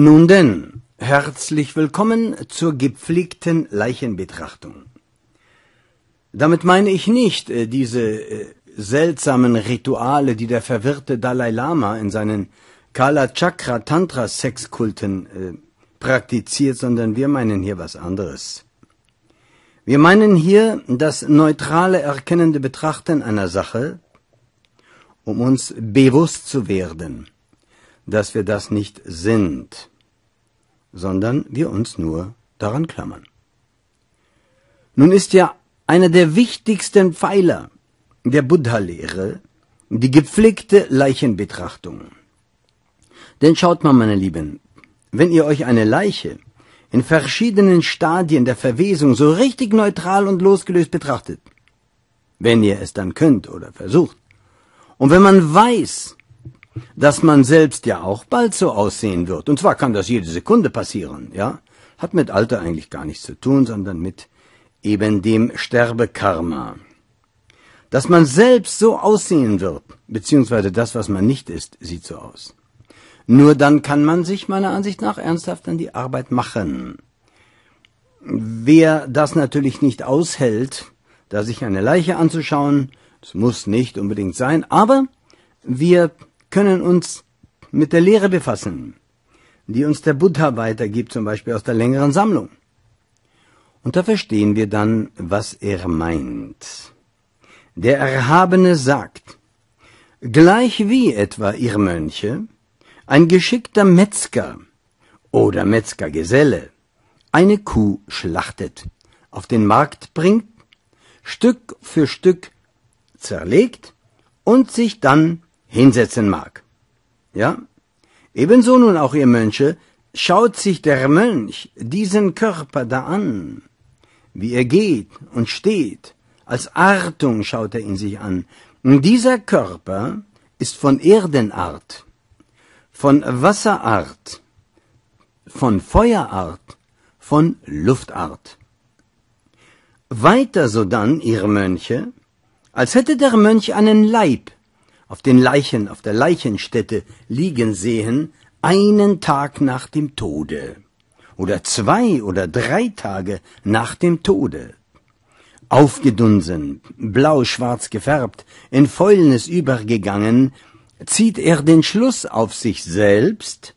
Nun denn, herzlich willkommen zur gepflegten Leichenbetrachtung. Damit meine ich nicht äh, diese äh, seltsamen Rituale, die der verwirrte Dalai Lama in seinen Kala Chakra Tantra Sexkulten äh, praktiziert, sondern wir meinen hier was anderes. Wir meinen hier das neutrale, erkennende Betrachten einer Sache, um uns bewusst zu werden – dass wir das nicht sind, sondern wir uns nur daran klammern. Nun ist ja einer der wichtigsten Pfeiler der Buddha-Lehre die gepflegte Leichenbetrachtung. Denn schaut mal, meine Lieben, wenn ihr euch eine Leiche in verschiedenen Stadien der Verwesung so richtig neutral und losgelöst betrachtet, wenn ihr es dann könnt oder versucht, und wenn man weiß, dass man selbst ja auch bald so aussehen wird. Und zwar kann das jede Sekunde passieren, ja? Hat mit Alter eigentlich gar nichts zu tun, sondern mit eben dem Sterbekarma. Dass man selbst so aussehen wird, beziehungsweise das, was man nicht ist, sieht so aus. Nur dann kann man sich meiner Ansicht nach ernsthaft an die Arbeit machen. Wer das natürlich nicht aushält, da sich eine Leiche anzuschauen, das muss nicht unbedingt sein, aber wir können uns mit der Lehre befassen, die uns der Buddha weitergibt, zum Beispiel aus der längeren Sammlung. Und da verstehen wir dann, was er meint. Der Erhabene sagt, gleich wie etwa ihr Mönche, ein geschickter Metzger oder Metzgergeselle eine Kuh schlachtet, auf den Markt bringt, Stück für Stück zerlegt und sich dann hinsetzen mag. Ja? Ebenso nun auch ihr Mönche, schaut sich der Mönch diesen Körper da an, wie er geht und steht, als Artung schaut er ihn sich an. Und dieser Körper ist von Erdenart, von Wasserart, von Feuerart, von Luftart. Weiter so dann, ihr Mönche, als hätte der Mönch einen Leib, auf den Leichen, auf der Leichenstätte liegen sehen, einen Tag nach dem Tode oder zwei oder drei Tage nach dem Tode. Aufgedunsen, blau-schwarz gefärbt, in Fäulnis übergegangen, zieht er den Schluss auf sich selbst,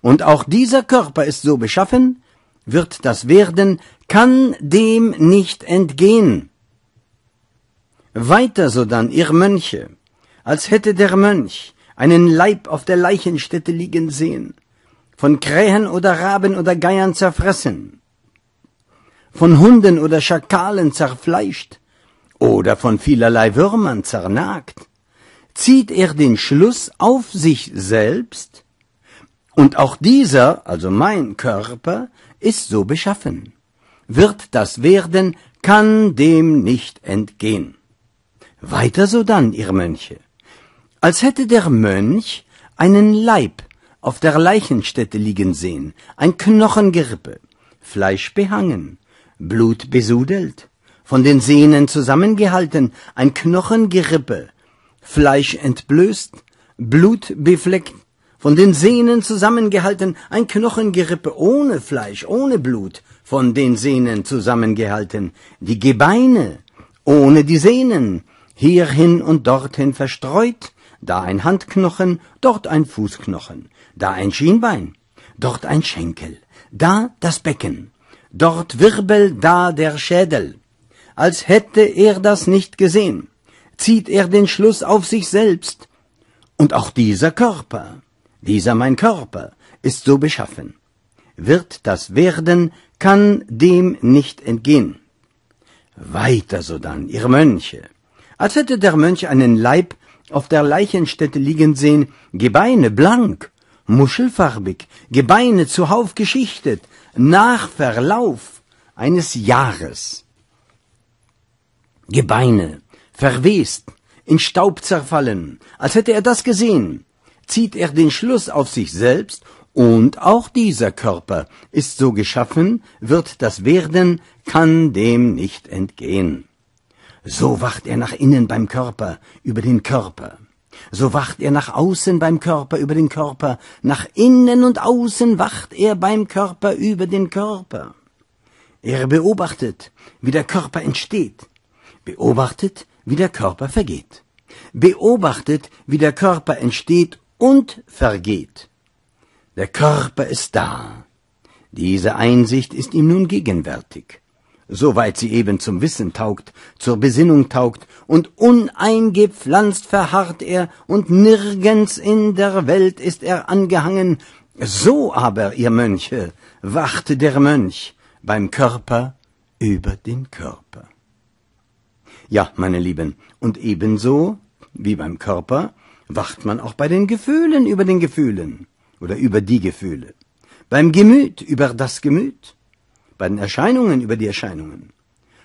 und auch dieser Körper ist so beschaffen, wird das Werden, kann dem nicht entgehen. Weiter so dann, ihr Mönche, als hätte der Mönch einen Leib auf der Leichenstätte liegen sehen, von Krähen oder Raben oder Geiern zerfressen, von Hunden oder Schakalen zerfleischt oder von vielerlei Würmern zernagt, zieht er den Schluss auf sich selbst, und auch dieser, also mein Körper, ist so beschaffen. Wird das werden, kann dem nicht entgehen. Weiter so dann, ihr Mönche als hätte der Mönch einen Leib auf der Leichenstätte liegen sehen, ein Knochengerippe, Fleisch behangen, Blut besudelt, von den Sehnen zusammengehalten, ein Knochengerippe, Fleisch entblößt, Blut befleckt, von den Sehnen zusammengehalten, ein Knochengerippe ohne Fleisch, ohne Blut, von den Sehnen zusammengehalten, die Gebeine ohne die Sehnen, hierhin und dorthin verstreut, da ein Handknochen, dort ein Fußknochen, da ein Schienbein, dort ein Schenkel, da das Becken, dort Wirbel, da der Schädel. Als hätte er das nicht gesehen, zieht er den Schluss auf sich selbst. Und auch dieser Körper, dieser mein Körper, ist so beschaffen. Wird das werden, kann dem nicht entgehen. Weiter so dann, ihr Mönche, als hätte der Mönch einen Leib, auf der Leichenstätte liegen sehen, Gebeine blank, muschelfarbig, Gebeine zuhauf geschichtet, nach Verlauf eines Jahres. Gebeine, verwest, in Staub zerfallen, als hätte er das gesehen, zieht er den Schluss auf sich selbst und auch dieser Körper ist so geschaffen, wird das Werden, kann dem nicht entgehen. So wacht er nach innen beim Körper über den Körper. So wacht er nach außen beim Körper über den Körper, nach innen und außen wacht er beim Körper über den Körper. Er beobachtet, wie der Körper entsteht, beobachtet, wie der Körper vergeht, beobachtet, wie der Körper entsteht und vergeht. Der Körper ist da. Diese Einsicht ist ihm nun gegenwärtig soweit sie eben zum Wissen taugt, zur Besinnung taugt, und uneingepflanzt verharrt er, und nirgends in der Welt ist er angehangen, so aber, ihr Mönche, wacht der Mönch beim Körper über den Körper. Ja, meine Lieben, und ebenso wie beim Körper wacht man auch bei den Gefühlen über den Gefühlen oder über die Gefühle, beim Gemüt über das Gemüt, bei den Erscheinungen über die Erscheinungen.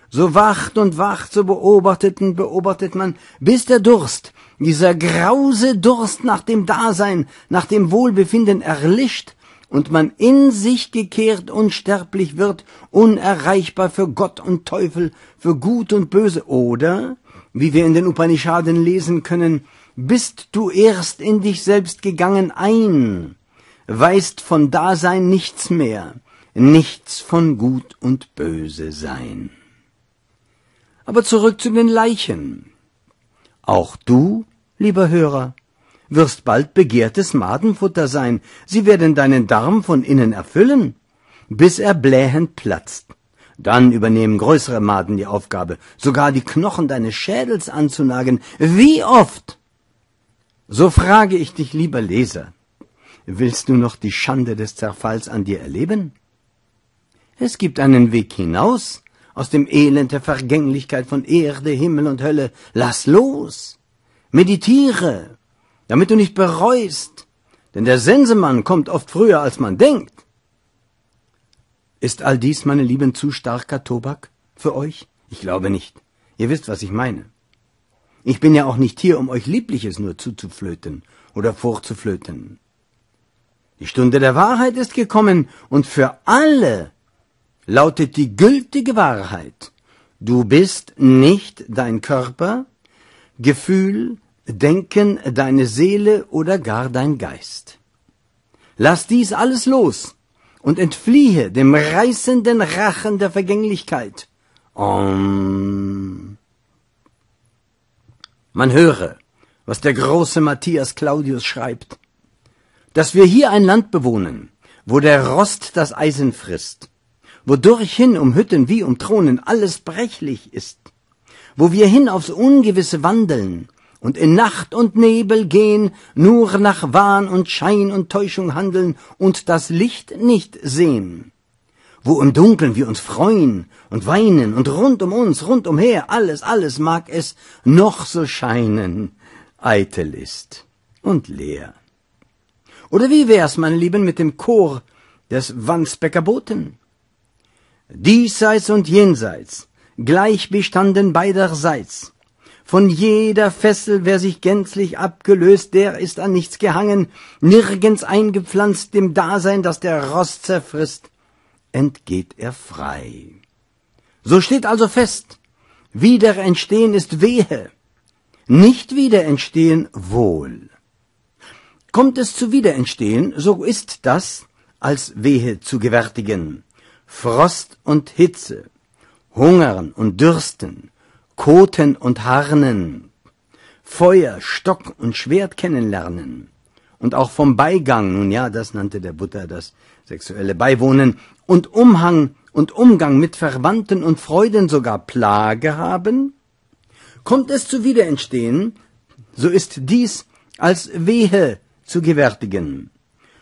So wacht und wacht, so beobachtet und beobachtet man, bis der Durst, dieser grause Durst nach dem Dasein, nach dem Wohlbefinden erlischt und man in sich gekehrt unsterblich wird, unerreichbar für Gott und Teufel, für Gut und Böse, oder, wie wir in den Upanishaden lesen können, bist du erst in dich selbst gegangen ein, weißt von Dasein nichts mehr, nichts von Gut und Böse sein. Aber zurück zu den Leichen. Auch du, lieber Hörer, wirst bald begehrtes Madenfutter sein, sie werden deinen Darm von innen erfüllen, bis er blähend platzt. Dann übernehmen größere Maden die Aufgabe, sogar die Knochen deines Schädels anzunagen. Wie oft? So frage ich dich, lieber Leser, willst du noch die Schande des Zerfalls an dir erleben? Es gibt einen Weg hinaus aus dem Elend der Vergänglichkeit von Erde, Himmel und Hölle. Lass los. Meditiere, damit du nicht bereust. Denn der Sensemann kommt oft früher, als man denkt. Ist all dies, meine Lieben, zu starker Tobak für euch? Ich glaube nicht. Ihr wisst, was ich meine. Ich bin ja auch nicht hier, um euch Liebliches nur zuzuflöten oder vorzuflöten. Die Stunde der Wahrheit ist gekommen und für alle lautet die gültige Wahrheit. Du bist nicht dein Körper, Gefühl, Denken, deine Seele oder gar dein Geist. Lass dies alles los und entfliehe dem reißenden Rachen der Vergänglichkeit. Um. Man höre, was der große Matthias Claudius schreibt, dass wir hier ein Land bewohnen, wo der Rost das Eisen frisst, wodurch hin um Hütten wie um Thronen alles brechlich ist, wo wir hin aufs Ungewisse wandeln und in Nacht und Nebel gehen, nur nach Wahn und Schein und Täuschung handeln und das Licht nicht sehen, wo im Dunkeln wir uns freuen und weinen und rund um uns, rund umher, alles, alles mag es noch so scheinen, eitel ist und leer. Oder wie wär's, meine Lieben, mit dem Chor des Wandsbecker Boten? diesseits und jenseits, gleich bestanden beiderseits. Von jeder Fessel, wer sich gänzlich abgelöst, der ist an nichts gehangen, nirgends eingepflanzt dem Dasein, das der Rost zerfrisst, entgeht er frei. So steht also fest, wieder entstehen ist wehe, nicht wieder entstehen wohl. Kommt es zu Wiederentstehen, so ist das als Wehe zu gewärtigen. Frost und Hitze, Hungern und Dürsten, Koten und Harnen, Feuer, Stock und Schwert kennenlernen. Und auch vom Beigang, nun ja, das nannte der Buddha das sexuelle Beiwohnen, und Umhang und Umgang mit Verwandten und Freuden sogar Plage haben? Kommt es zu Wiederentstehen, so ist dies als Wehe zu gewärtigen.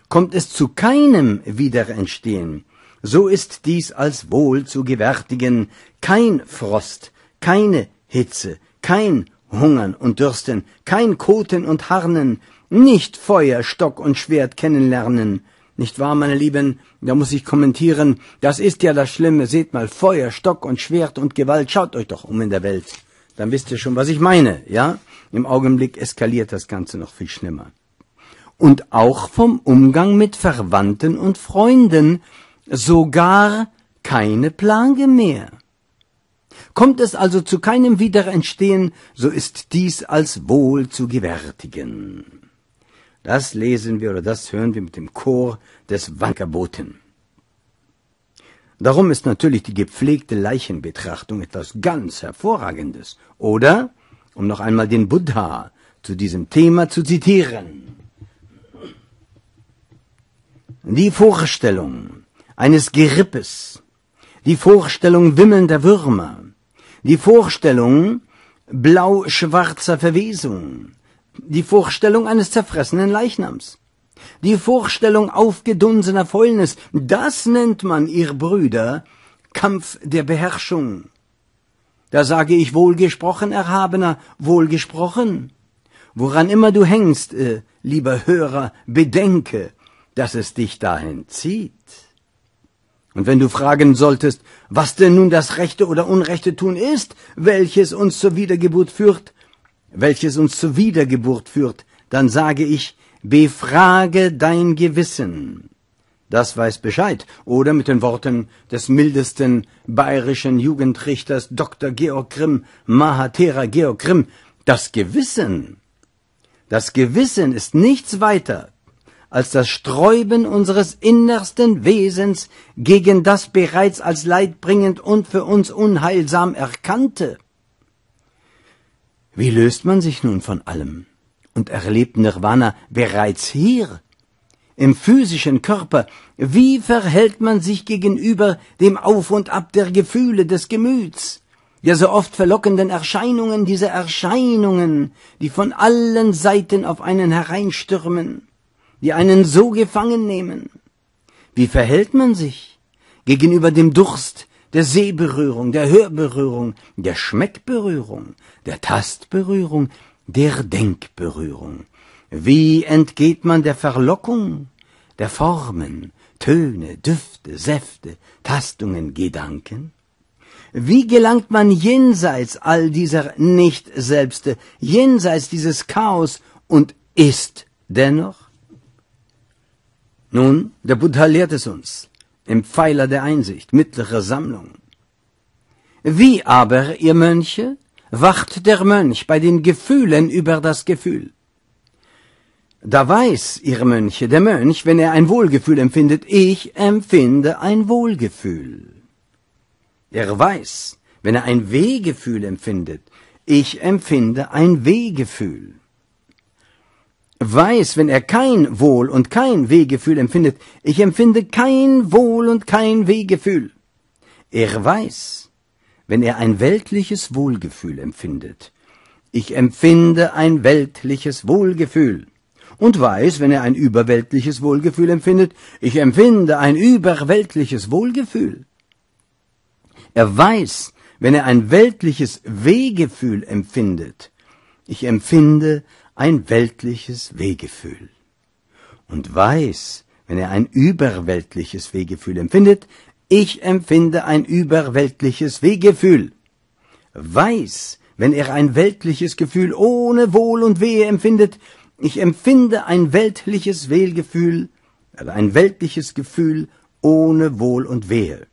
Kommt es zu keinem Wiederentstehen, so ist dies als wohl zu gewärtigen, kein Frost, keine Hitze, kein Hungern und Dürsten, kein Koten und Harnen, nicht Feuer, Stock und Schwert kennenlernen. Nicht wahr, meine Lieben? Da muss ich kommentieren. Das ist ja das Schlimme. Seht mal, Feuer, Stock und Schwert und Gewalt. Schaut euch doch um in der Welt. Dann wisst ihr schon, was ich meine, ja? Im Augenblick eskaliert das Ganze noch viel schlimmer. Und auch vom Umgang mit Verwandten und Freunden sogar keine Plage mehr. Kommt es also zu keinem Wiederentstehen, so ist dies als wohl zu gewärtigen. Das lesen wir oder das hören wir mit dem Chor des Wankerboten. Darum ist natürlich die gepflegte Leichenbetrachtung etwas ganz Hervorragendes, oder? Um noch einmal den Buddha zu diesem Thema zu zitieren. Die Vorstellung, eines Gerippes, die Vorstellung wimmelnder Würmer, die Vorstellung blau-schwarzer Verwesung, die Vorstellung eines zerfressenen Leichnams, die Vorstellung aufgedunsener Fäulnis, das nennt man, ihr Brüder, Kampf der Beherrschung. Da sage ich wohlgesprochen, Erhabener, wohlgesprochen. Woran immer du hängst, äh, lieber Hörer, bedenke, dass es dich dahin zieht. Und wenn du fragen solltest, was denn nun das rechte oder unrechte tun ist, welches uns zur Wiedergeburt führt, welches uns zur Wiedergeburt führt, dann sage ich, befrage dein Gewissen. Das weiß Bescheid, oder mit den Worten des mildesten bayerischen Jugendrichters Dr. Georg Grimm, Mahatera Georg Grimm, das Gewissen. Das Gewissen ist nichts weiter als das Sträuben unseres innersten Wesens gegen das bereits als leidbringend und für uns unheilsam Erkannte. Wie löst man sich nun von allem und erlebt Nirvana bereits hier, im physischen Körper? Wie verhält man sich gegenüber dem Auf und Ab der Gefühle des Gemüts? Ja, so oft verlockenden Erscheinungen, diese Erscheinungen, die von allen Seiten auf einen hereinstürmen die einen so gefangen nehmen. Wie verhält man sich gegenüber dem Durst, der Sehberührung, der Hörberührung, der Schmeckberührung, der Tastberührung, der Denkberührung? Wie entgeht man der Verlockung, der Formen, Töne, Düfte, Säfte, Tastungen, Gedanken? Wie gelangt man jenseits all dieser Nicht-Selbste, jenseits dieses Chaos und ist dennoch? Nun, der Buddha lehrt es uns im Pfeiler der Einsicht, mittlere Sammlung. Wie aber, ihr Mönche, wacht der Mönch bei den Gefühlen über das Gefühl? Da weiß, ihr Mönche, der Mönch, wenn er ein Wohlgefühl empfindet, ich empfinde ein Wohlgefühl. Er weiß, wenn er ein Wehgefühl empfindet, ich empfinde ein Wehgefühl weiß, wenn er kein Wohl und kein Wehgefühl empfindet, ich empfinde kein Wohl und kein Wehgefühl. Er weiß, wenn er ein weltliches Wohlgefühl empfindet, ich empfinde ein weltliches Wohlgefühl. Und weiß, wenn er ein überweltliches Wohlgefühl empfindet, ich empfinde ein überweltliches Wohlgefühl. Er weiß, wenn er ein weltliches Wehgefühl empfindet, ich empfinde ein weltliches Wehgefühl und weiß, wenn er ein überweltliches Wehgefühl empfindet, ich empfinde ein überweltliches Wehgefühl, weiß, wenn er ein weltliches Gefühl ohne Wohl und Wehe empfindet, ich empfinde ein weltliches Wehgefühl, also ein weltliches Gefühl ohne Wohl und Wehe.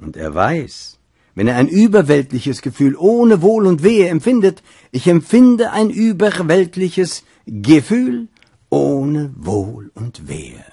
Und er weiß, wenn er ein überweltliches Gefühl ohne Wohl und Wehe empfindet, ich empfinde ein überweltliches Gefühl ohne Wohl und Wehe.